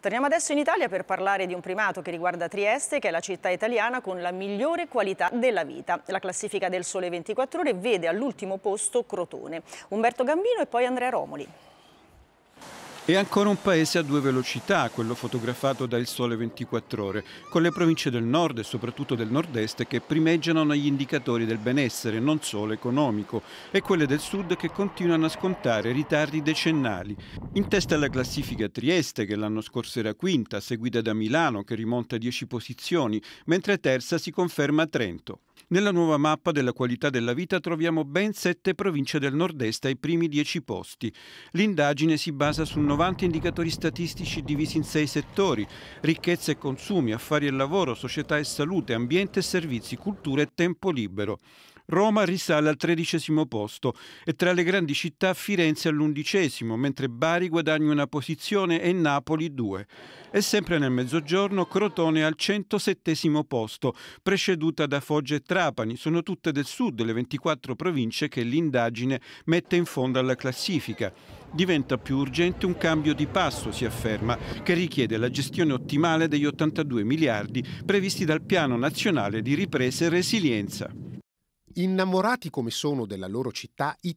Torniamo adesso in Italia per parlare di un primato che riguarda Trieste, che è la città italiana con la migliore qualità della vita. La classifica del Sole 24 Ore vede all'ultimo posto Crotone, Umberto Gambino e poi Andrea Romoli. E ancora un paese a due velocità, quello fotografato da Il Sole 24 Ore, con le province del nord e soprattutto del nord-est che primeggiano negli indicatori del benessere, non solo economico, e quelle del sud che continuano a scontare ritardi decennali. In testa alla classifica Trieste, che l'anno scorso era quinta, seguita da Milano, che rimonta 10 posizioni, mentre terza si conferma Trento. Nella nuova mappa della qualità della vita troviamo ben sette province del nord-est ai primi dieci posti. L'indagine si basa su 90 indicatori statistici divisi in sei settori, ricchezza e consumi, affari e lavoro, società e salute, ambiente e servizi, cultura e tempo libero. Roma risale al tredicesimo posto e tra le grandi città Firenze all'undicesimo, mentre Bari guadagna una posizione e Napoli due e sempre nel mezzogiorno Crotone al 107 posto, preceduta da Foggia e Trapani. Sono tutte del sud le 24 province che l'indagine mette in fondo alla classifica. Diventa più urgente un cambio di passo, si afferma, che richiede la gestione ottimale degli 82 miliardi previsti dal Piano Nazionale di Ripresa e Resilienza. Innamorati come sono della loro città, i